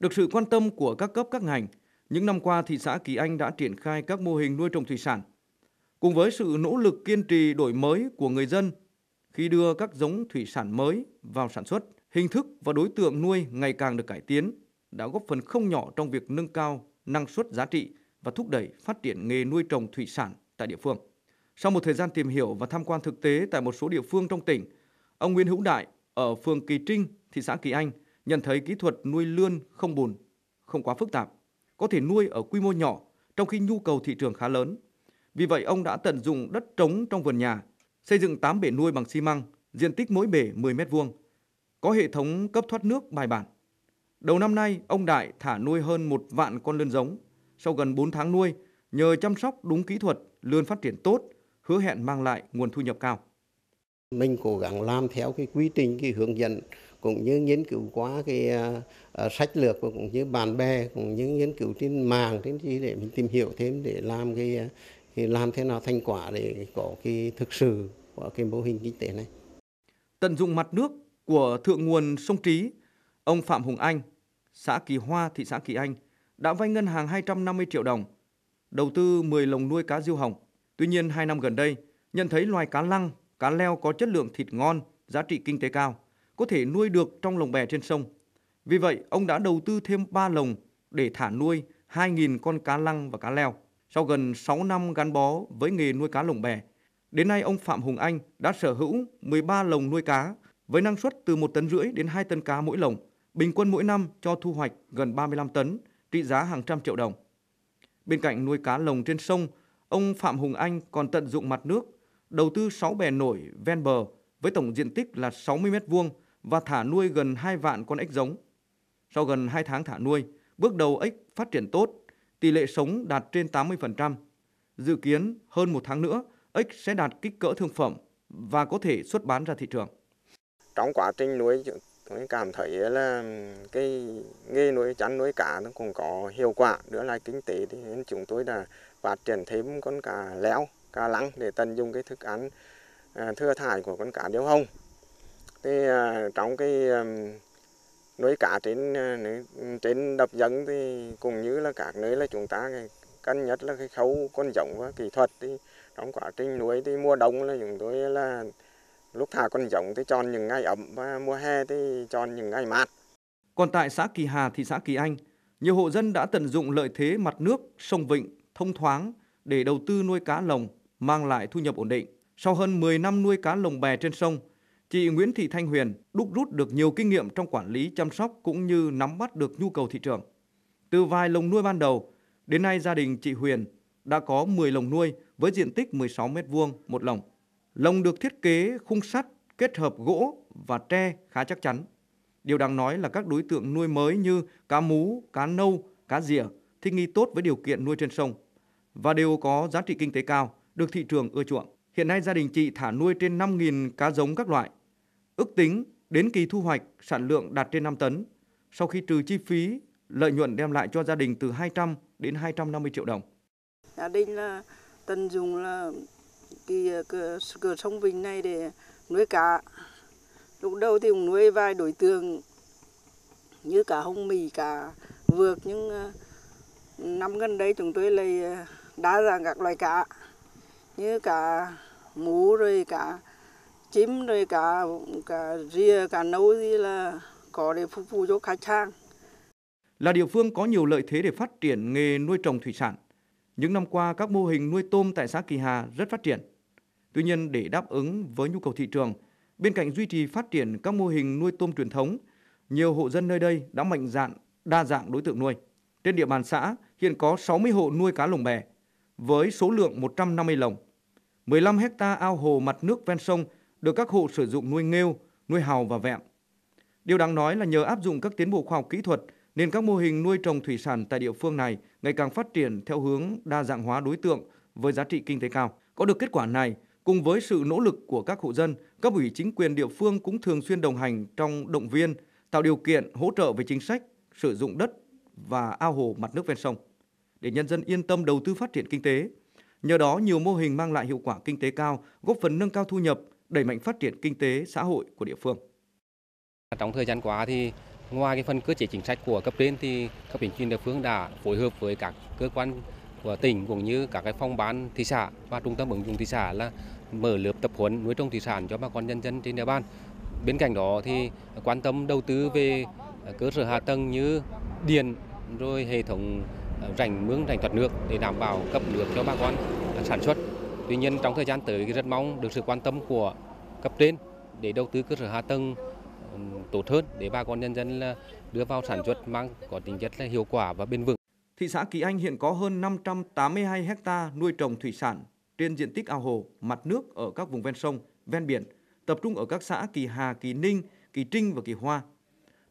Được sự quan tâm của các cấp các ngành, những năm qua thị xã Kỳ Anh đã triển khai các mô hình nuôi trồng thủy sản. Cùng với sự nỗ lực kiên trì đổi mới của người dân khi đưa các giống thủy sản mới vào sản xuất, hình thức và đối tượng nuôi ngày càng được cải tiến, đã góp phần không nhỏ trong việc nâng cao năng suất giá trị và thúc đẩy phát triển nghề nuôi trồng thủy sản tại địa phương. Sau một thời gian tìm hiểu và tham quan thực tế tại một số địa phương trong tỉnh, ông Nguyễn Hữu Đại ở phường Kỳ Trinh, thị xã Kỳ Anh – nhận thấy kỹ thuật nuôi lươn không bùn không quá phức tạp, có thể nuôi ở quy mô nhỏ trong khi nhu cầu thị trường khá lớn. Vì vậy ông đã tận dụng đất trống trong vườn nhà, xây dựng 8 bể nuôi bằng xi măng, diện tích mỗi bể 10 m2, có hệ thống cấp thoát nước bài bản. Đầu năm nay, ông Đại thả nuôi hơn một vạn con lươn giống. Sau gần 4 tháng nuôi, nhờ chăm sóc đúng kỹ thuật, lươn phát triển tốt, hứa hẹn mang lại nguồn thu nhập cao. Mình cố gắng làm theo cái quy trình, cái hướng dẫn cũng như nghiên cứu qua cái uh, sách lược và cũng như bạn bè cũng như nghiên cứu trên mạng trên gì để mình tìm hiểu thêm để làm cái, à, cái làm thế nào thành quả để có cái thực sự của cái mô hình kinh tế này. Tận dụng mặt nước của thượng nguồn sông Trí, ông Phạm Hùng Anh, xã Kỳ Hoa, thị xã Kỳ Anh đã vay ngân hàng 250 triệu đồng, đầu tư 10 lồng nuôi cá diêu hồng. Tuy nhiên, hai năm gần đây, nhận thấy loài cá lăng cá leo có chất lượng thịt ngon, giá trị kinh tế cao, có thể nuôi được trong lồng bè trên sông. Vì vậy, ông đã đầu tư thêm 3 lồng để thả nuôi 2.000 con cá lăng và cá leo. Sau gần 6 năm gắn bó với nghề nuôi cá lồng bè, đến nay ông Phạm Hùng Anh đã sở hữu 13 lồng nuôi cá với năng suất từ 1 tấn rưỡi đến 2 tấn cá mỗi lồng, bình quân mỗi năm cho thu hoạch gần 35 tấn, trị giá hàng trăm triệu đồng. Bên cạnh nuôi cá lồng trên sông, ông Phạm Hùng Anh còn tận dụng mặt nước đầu tư 6 bè nổi ven bờ với tổng diện tích là 60 m2 và thả nuôi gần 2 vạn con ếch giống. Sau gần 2 tháng thả nuôi, bước đầu ếch phát triển tốt, tỷ lệ sống đạt trên 80%. Dự kiến hơn một tháng nữa, ếch sẽ đạt kích cỡ thương phẩm và có thể xuất bán ra thị trường. Trong quá trình nuôi, tôi cảm thấy là cái nghề nuôi chăn nuôi cá nó cũng có hiệu quả, nữa là kinh tế thì chúng tôi đã phát triển thêm con cá léo cá lăng để tận dụng cái thức ăn à, thừa thải của con cá điêu hồng thì à, trong cái nuôi cá trên à, trên đập dẫn thì cũng như là các nơi là chúng ta cân nhất là cái khâu con giống và kỹ thuật thì trong quá trình nuôi thì mùa đông là chúng tôi là lúc thả con giống thì chọn những ngày ấm và mùa hè thì chọn những ngày mát. Còn tại xã Kỳ Hà, thị xã Kỳ Anh, nhiều hộ dân đã tận dụng lợi thế mặt nước, sông vịnh, thông thoáng để đầu tư nuôi cá lồng mang lại thu nhập ổn định. Sau hơn 10 năm nuôi cá lồng bè trên sông, chị Nguyễn Thị Thanh Huyền đúc rút được nhiều kinh nghiệm trong quản lý chăm sóc cũng như nắm bắt được nhu cầu thị trường. Từ vài lồng nuôi ban đầu, đến nay gia đình chị Huyền đã có 10 lồng nuôi với diện tích 16 m2 một lồng. Lồng được thiết kế khung sắt kết hợp gỗ và tre khá chắc chắn. Điều đáng nói là các đối tượng nuôi mới như cá mú, cá nâu, cá rỉa thích nghi tốt với điều kiện nuôi trên sông và đều có giá trị kinh tế cao, được thị trường ưa chuộng. Hiện nay gia đình chị thả nuôi trên 5.000 cá giống các loại. Ước tính đến kỳ thu hoạch, sản lượng đạt trên 5 tấn. Sau khi trừ chi phí, lợi nhuận đem lại cho gia đình từ 200 đến 250 triệu đồng. Gia đình là tận dụng là cái cửa, cửa sông Vinh này để nuôi cá. Lúc đầu thì cũng nuôi vài đối tượng như cá hông mì, cá vượt nhưng ờ, năm gần đây chúng tôi lấy ờ, đa dạng các loài cá như cá mú rồi cá chim rồi cá cá rìa cá nấu gì là có để phục vụ cho khách hàng là địa phương có nhiều lợi thế để phát triển nghề nuôi trồng thủy sản. Những năm qua, các mô hình nuôi tôm tại xã Kỳ Hà rất phát triển. Tuy nhiên, để đáp ứng với nhu cầu thị trường, bên cạnh duy trì phát triển các mô hình nuôi tôm truyền thống, nhiều hộ dân nơi đây đã mạnh dạn đa dạng đối tượng nuôi. Trên địa bàn xã hiện có 60 hộ nuôi cá lồng bè, với số lượng 150 lồng. 15 hecta ao hồ mặt nước ven sông được các hộ sử dụng nuôi nghêu, nuôi hàu và vẹm. Điều đáng nói là nhờ áp dụng các tiến bộ khoa học kỹ thuật nên các mô hình nuôi trồng thủy sản tại địa phương này ngày càng phát triển theo hướng đa dạng hóa đối tượng với giá trị kinh tế cao. Có được kết quả này, cùng với sự nỗ lực của các hộ dân, các ủy chính quyền địa phương cũng thường xuyên đồng hành trong động viên, tạo điều kiện hỗ trợ về chính sách, sử dụng đất và ao hồ mặt nước ven sông để nhân dân yên tâm đầu tư phát triển kinh tế. Nhờ đó nhiều mô hình mang lại hiệu quả kinh tế cao, góp phần nâng cao thu nhập, đẩy mạnh phát triển kinh tế xã hội của địa phương. Trong thời gian qua thì ngoài cái phần cơ chế chính sách của cấp trên thì các chính quyền địa phương đã phối hợp với các cơ quan của tỉnh cũng như các cái phòng ban thị xã và trung tâm ứng dụng thị xã là mở lớp tập huấn nuôi trồng thủy sản cho bà con nhân dân trên địa bàn. Bên cạnh đó thì quan tâm đầu tư về cơ sở hạ tầng như điện rồi hệ thống Ờ, rành mương rành thoát nước để đảm bảo cấp nước cho bà con à, sản xuất. Tuy nhiên trong thời gian tới rất mong được sự quan tâm của cấp trên để đầu tư cơ sở hạ tầng tốt hơn để bà con nhân dân đưa vào sản xuất mang có tính chất là hiệu quả và bền vững. Thị xã Kỳ Anh hiện có hơn 582 hecta nuôi trồng thủy sản trên diện tích ao hồ, mặt nước ở các vùng ven sông, ven biển, tập trung ở các xã Kỳ Hà, Kỳ Ninh, Kỳ Trinh và Kỳ Hoa.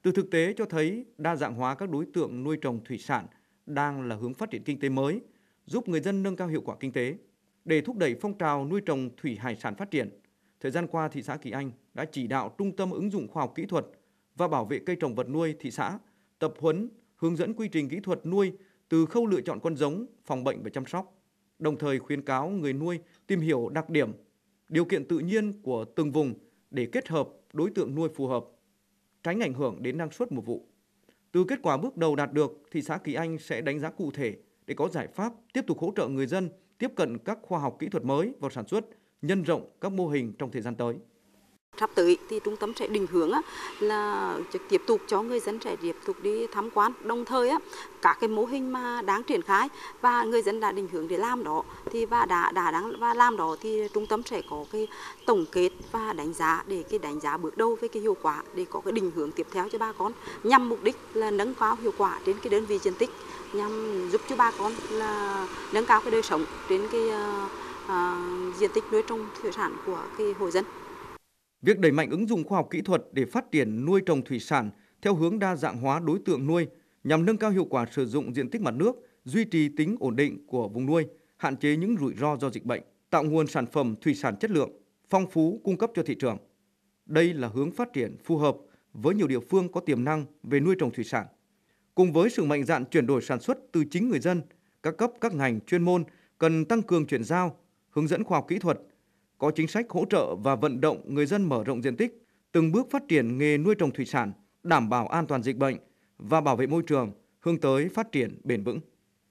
Từ thực tế cho thấy đa dạng hóa các đối tượng nuôi trồng thủy sản – đang là hướng phát triển kinh tế mới, giúp người dân nâng cao hiệu quả kinh tế. Để thúc đẩy phong trào nuôi trồng thủy hải sản phát triển, thời gian qua thị xã Kỳ Anh đã chỉ đạo Trung tâm ứng dụng khoa học kỹ thuật và bảo vệ cây trồng vật nuôi thị xã tập huấn, hướng dẫn quy trình kỹ thuật nuôi từ khâu lựa chọn con giống, phòng bệnh và chăm sóc, đồng thời khuyến cáo người nuôi tìm hiểu đặc điểm, điều kiện tự nhiên của từng vùng để kết hợp đối tượng nuôi phù hợp, tránh ảnh hưởng đến năng suất một vụ. Từ kết quả bước đầu đạt được, thị xã Kỳ Anh sẽ đánh giá cụ thể để có giải pháp tiếp tục hỗ trợ người dân tiếp cận các khoa học kỹ thuật mới vào sản xuất, nhân rộng các mô hình trong thời gian tới. Sắp tới thì trung tâm sẽ định hướng là tiếp tục cho người dân sẽ tiếp tục đi tham quan, đồng thời á các cái mô hình mà đang triển khai và người dân đã định hướng để làm đó thì và đã đã đang và làm đó thì trung tâm sẽ có cái tổng kết và đánh giá để cái đánh giá bước đầu về cái hiệu quả để có cái định hướng tiếp theo cho bà con nhằm mục đích là nâng cao hiệu quả trên cái đơn vị diện tích nhằm giúp cho bà con là nâng cao cái đời sống trên cái uh, uh, diện tích nuôi trồng thủy sản của cái hộ dân. Việc đẩy mạnh ứng dụng khoa học kỹ thuật để phát triển nuôi trồng thủy sản theo hướng đa dạng hóa đối tượng nuôi nhằm nâng cao hiệu quả sử dụng diện tích mặt nước, duy trì tính ổn định của vùng nuôi, hạn chế những rủi ro do dịch bệnh, tạo nguồn sản phẩm thủy sản chất lượng, phong phú cung cấp cho thị trường. Đây là hướng phát triển phù hợp với nhiều địa phương có tiềm năng về nuôi trồng thủy sản. Cùng với sự mạnh dạn chuyển đổi sản xuất từ chính người dân, các cấp các ngành chuyên môn cần tăng cường chuyển giao, hướng dẫn khoa học kỹ thuật, có chính sách hỗ trợ và vận động người dân mở rộng diện tích, từng bước phát triển nghề nuôi trồng thủy sản, đảm bảo an toàn dịch bệnh và bảo vệ môi trường, hướng tới phát triển bền vững.